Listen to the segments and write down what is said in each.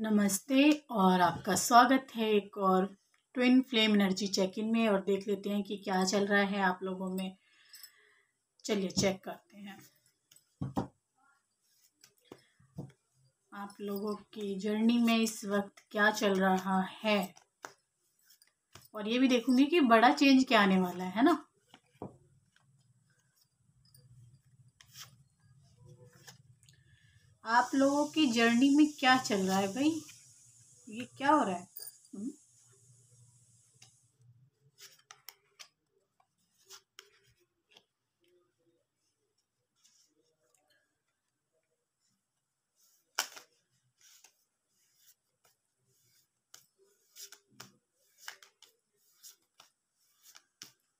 नमस्ते और आपका स्वागत है एक और twin flame energy check in में और देख लेते हैं कि क्या चल रहा है आप लोगों में चलिए चेक करते हैं आप लोगों की जर्नी में इस वक्त क्या चल रहा है और ये भी देखूंगी कि बड़ा चेंज क्या आने वाला है ना आप लोगों की जर्नी में क्या चल रहा है भाई ये क्या हो रहा है हम्म।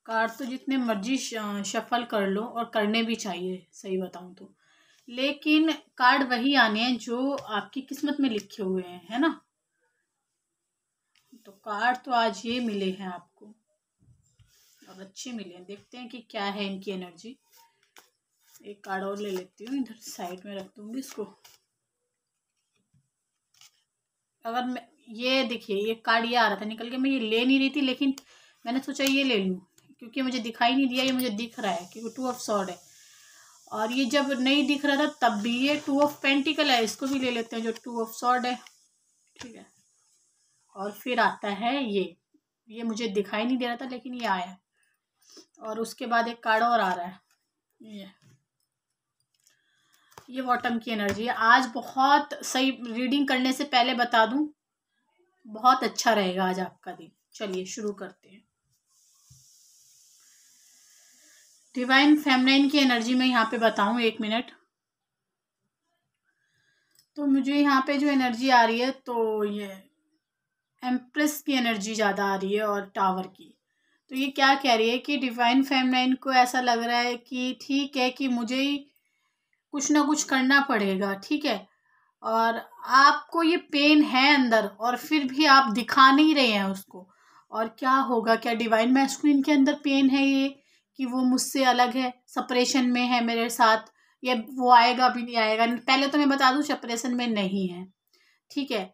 कार्ड तो जितने मर्जी शफल कर लो और करने भी चाहिए सही बताऊं तो लेकिन कार्ड वही आने हैं जो आपकी किस्मत में लिखे हुए हैं है ना तो कार्ड तो आज ये मिले हैं आपको और अच्छे मिले हैं देखते हैं कि क्या है इनकी एनर्जी एक कार्ड और ले लेती हूँ इधर साइड में रख दूंगी इसको अगर मैं ये देखिए ये कार्ड ये आ रहा था निकल के मैं ये ले नहीं रही थी लेकिन मैंने सोचा ये ले लूँ क्योंकि मुझे दिखाई नहीं दिया ये मुझे दिख रहा है क्योंकि टू ऑफ सॉर्ड है और ये जब नहीं दिख रहा था तब भी ये टू ऑफ पेंटिकल है इसको भी ले लेते हैं जो टू ऑफ सॉर्ड है ठीक है और फिर आता है ये ये मुझे दिखाई नहीं दे रहा था लेकिन ये आया और उसके बाद एक कार्ड और आ रहा है ये ये बॉटम की एनर्जी है आज बहुत सही रीडिंग करने से पहले बता दूं बहुत अच्छा रहेगा आज आपका दिन चलिए शुरू करते हैं डिवाइन फेमलाइन की एनर्जी में यहाँ पे बताऊँ एक मिनट तो मुझे यहाँ पे जो एनर्जी आ रही है तो ये एम्प्रेस की एनर्जी ज़्यादा आ रही है और टावर की तो ये क्या कह रही है कि डिवाइन फेमलाइन को ऐसा लग रहा है कि ठीक है कि मुझे ही कुछ ना कुछ करना पड़ेगा ठीक है और आपको ये पेन है अंदर और फिर भी आप दिखा नहीं रहे हैं उसको और क्या होगा क्या डिवाइन मैस्कुलिन के अंदर पेन है ये कि वो मुझसे अलग है सपरेशन में है मेरे साथ या वो आएगा भी नहीं आएगा पहले तो मैं बता दूँ सपरेशन में नहीं है ठीक है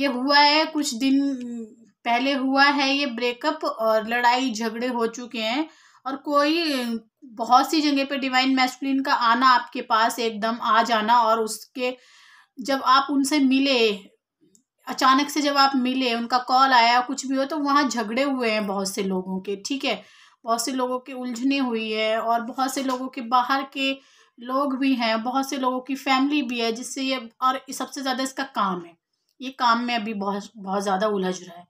ये हुआ है कुछ दिन पहले हुआ है ये ब्रेकअप और लड़ाई झगड़े हो चुके हैं और कोई बहुत सी जगह पे डिवाइन मैस्कुलिन का आना आपके पास एकदम आ जाना और उसके जब आप उनसे मिले अचानक से जब आप मिले उनका कॉल आया कुछ भी हो तो वहाँ झगड़े हुए हैं बहुत से लोगों के ठीक है बहुत से लोगों की उलझने हुई है और बहुत से लोगों के बाहर के लोग भी हैं बहुत से लोगों की फैमिली भी है जिससे ये और सबसे ज़्यादा इसका काम है ये काम में अभी बहुत बहुत ज़्यादा उलझ रहा है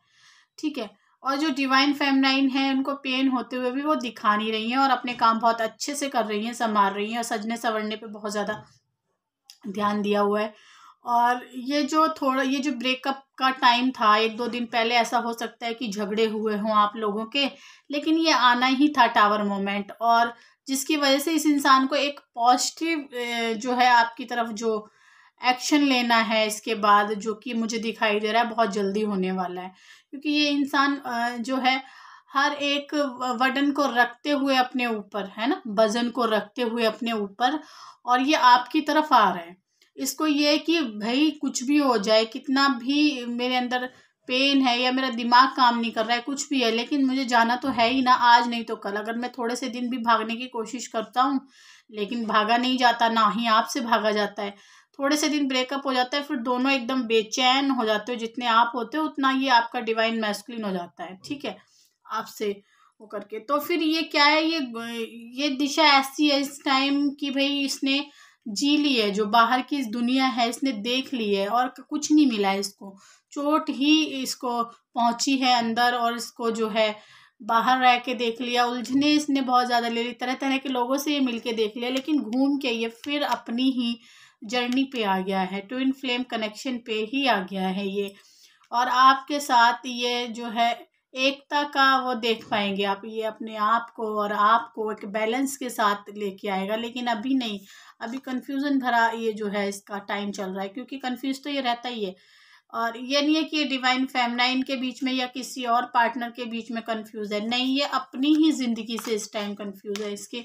ठीक है और जो डिवाइन फैमलाइन है उनको पेन होते हुए भी वो दिखा नहीं रही हैं और अपने काम बहुत अच्छे से कर रही हैं संभाल रही हैं और सजने संवरने पर बहुत ज़्यादा ध्यान दिया हुआ है और ये जो थोड़ा ये जो ब्रेकअप का टाइम था एक दो दिन पहले ऐसा हो सकता है कि झगड़े हुए हों आप लोगों के लेकिन ये आना ही था टावर मोमेंट और जिसकी वजह से इस इंसान को एक पॉजिटिव जो है आपकी तरफ जो एक्शन लेना है इसके बाद जो कि मुझे दिखाई दे रहा है बहुत जल्दी होने वाला है क्योंकि ये इंसान जो है हर एक वर्डन को रखते हुए अपने ऊपर है ना वजन को रखते हुए अपने ऊपर और ये आपकी तरफ आ रहे हैं इसको ये है कि भाई कुछ भी हो जाए कितना भी मेरे अंदर पेन है या मेरा दिमाग काम नहीं कर रहा है कुछ भी है लेकिन मुझे जाना तो है ही ना आज नहीं तो कल अगर मैं थोड़े से दिन भी भागने की कोशिश करता हूँ लेकिन भागा नहीं जाता ना ही आपसे भागा जाता है थोड़े से दिन ब्रेकअप हो जाता है फिर दोनों एकदम बेचैन हो जाते हो जितने आप होते हो उतना ये आपका डिवाइन मैस्कुलिन हो जाता है ठीक है आपसे वो करके तो फिर ये क्या है ये ये दिशा ऐसी है इस टाइम कि भाई इसने जी ली है जो बाहर की दुनिया है इसने देख ली है और कुछ नहीं मिला है इसको चोट ही इसको पहुंची है अंदर और इसको जो है बाहर रह के देख लिया उलझने इसने बहुत ज़्यादा ले ली तरह तरह के लोगों से ये मिल के देख लिया लेकिन घूम के ये फिर अपनी ही जर्नी पे आ गया है ट्विन फ्लेम कनेक्शन पे ही आ गया है ये और आपके साथ ये जो है एकता का वो देख पाएंगे आप ये अपने आप को और आपको एक बैलेंस के साथ लेके आएगा लेकिन अभी नहीं अभी कन्फ्यूज़न भरा ये जो है इसका टाइम चल रहा है क्योंकि कन्फ्यूज़ तो ये रहता ही है और ये नहीं है कि डिवाइन फेमनाइन के बीच में या किसी और पार्टनर के बीच में कन्फ्यूज़ है नहीं ये अपनी ही ज़िंदगी से इस टाइम कन्फ्यूज़ है इसके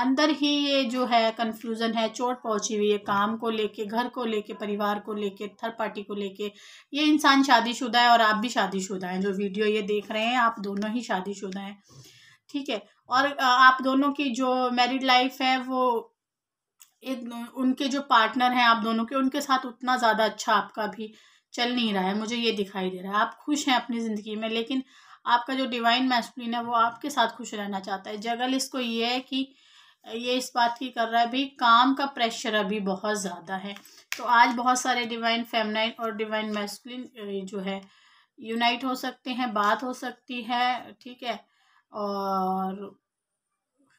अंदर ही ये जो है कन्फ्यूज़न है चोट पहुंची हुई है काम को लेके घर को लेके परिवार को लेके थर्ड पार्टी को लेके ये इंसान शादीशुदा है और आप भी शादीशुदा हैं जो वीडियो ये देख रहे हैं आप दोनों ही शादीशुदा हैं ठीक है और आप दोनों की जो मैरिड लाइफ है वो एक उनके जो पार्टनर हैं आप दोनों के उनके साथ उतना ज़्यादा अच्छा आपका भी चल नहीं रहा है मुझे ये दिखाई दे रहा है आप खुश हैं अपनी ज़िंदगी में लेकिन आपका जो डिवाइन मैस्कुलिन है वो आपके साथ खुश रहना चाहता है जगल इसको ये है कि ये इस बात की कर रहा है भाई काम का प्रेशर अभी बहुत ज़्यादा है तो आज बहुत सारे डिवाइन फेमनाइन और डिवाइन मैस्कुलिन जो है यूनाइट हो सकते हैं बात हो सकती है ठीक है और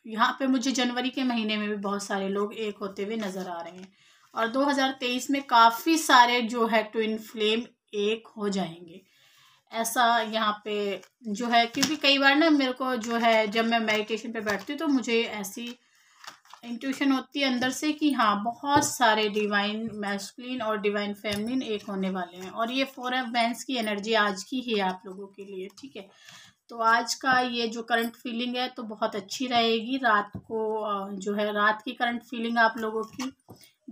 यहाँ पे मुझे जनवरी के महीने में भी बहुत सारे लोग एक होते हुए नज़र आ रहे हैं और 2023 में काफ़ी सारे जो है ट्विन फ्लेम एक हो जाएंगे ऐसा यहाँ पे जो है क्योंकि कई बार ना मेरे को जो है जब मैं मेडिटेशन पे बैठती हूँ तो मुझे ऐसी इंट्यूशन होती है अंदर से कि हाँ बहुत सारे डिवाइन मैस्कुलिन और डिवाइन फेमिन एक होने वाले हैं और ये फोर बैंस की एनर्जी आज की ही है आप लोगों के लिए ठीक है तो आज का ये जो करंट फीलिंग है तो बहुत अच्छी रहेगी रात को जो है रात की करंट फीलिंग आप लोगों की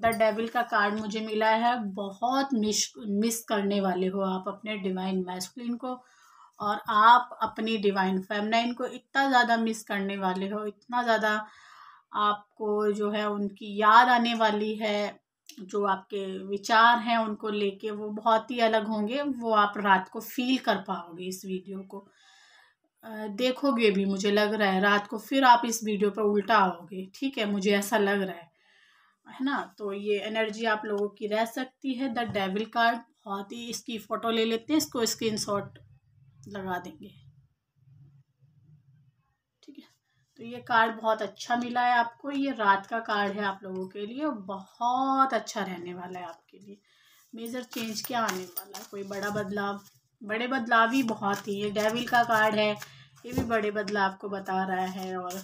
द डेविल का कार्ड मुझे मिला है बहुत मिस मिस करने वाले हो आप अपने डिवाइन मैस्कुलिन को और आप अपनी डिवाइन फेमनाइन को इतना ज़्यादा मिस करने वाले हो इतना ज़्यादा आपको जो है उनकी याद आने वाली है जो आपके विचार हैं उनको लेके वो बहुत ही अलग होंगे वो आप रात को फील कर पाओगे इस वीडियो को देखोगे भी मुझे लग रहा है रात को फिर आप इस वीडियो पर उल्टा आओगे ठीक है मुझे ऐसा लग रहा है है ना तो ये एनर्जी आप लोगों की रह सकती है द डेविल कार्ड बहुत ही इसकी फ़ोटो ले लेते हैं इसको स्क्रीन लगा देंगे तो ये कार्ड बहुत अच्छा मिला है आपको ये रात का कार्ड है आप लोगों के लिए और बहुत अच्छा रहने वाला है आपके लिए मेजर चेंज क्या आने वाला है कोई बड़ा बदलाव बड़े बदलाव ही बहुत ही ये डेविल का कार्ड है ये भी बड़े बदलाव को बता रहा है और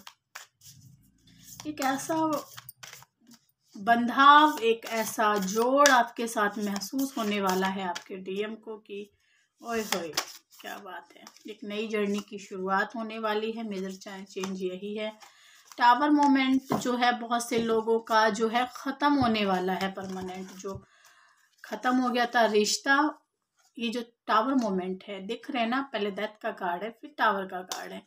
एक ऐसा बंधाव एक ऐसा जोड़ आपके साथ महसूस होने वाला है आपके डीएम को कि ओए होए क्या बात है एक नई जर्नी की शुरुआत होने वाली है मेजर चेंज यही है टावर मोमेंट जो है बहुत से लोगों का जो है ख़त्म होने वाला है परमानेंट जो ख़त्म हो गया था रिश्ता ये जो टावर मोमेंट है दिख रहे ना पहले डेथ का कार्ड है फिर टावर का कार्ड है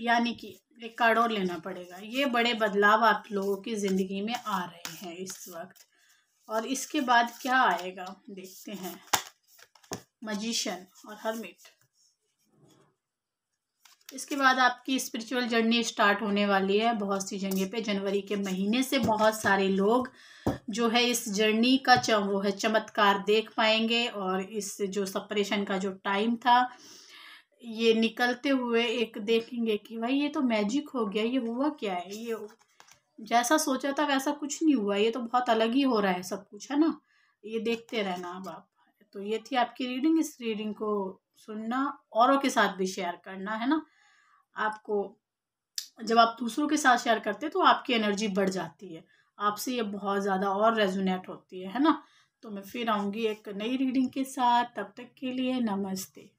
यानी कि एक कार्ड और लेना पड़ेगा ये बड़े बदलाव आप लोगों की ज़िंदगी में आ रहे हैं इस वक्त और इसके बाद क्या आएगा देखते हैं मजिशन और हर्मिट इसके बाद आपकी स्पिरिचुअल जर्नी स्टार्ट होने वाली है बहुत सी जगह पे जनवरी के महीने से बहुत सारे लोग जो है इस जर्नी का च वो है चमत्कार देख पाएंगे और इस जो सपरेशन का जो टाइम था ये निकलते हुए एक देखेंगे कि भाई ये तो मैजिक हो गया ये हुआ क्या है ये जैसा सोचा था वैसा कुछ नहीं हुआ ये तो बहुत अलग ही हो रहा है सब कुछ है ना ये देखते रहना अब आप तो ये थी आपकी रीडिंग इस रीडिंग को सुनना औरों के साथ भी शेयर करना है ना आपको जब आप दूसरों के साथ शेयर करते हैं तो आपकी एनर्जी बढ़ जाती है आपसे ये बहुत ज़्यादा और रेजोनेट होती है है ना तो मैं फिर आऊँगी एक नई रीडिंग के साथ तब तक के लिए नमस्ते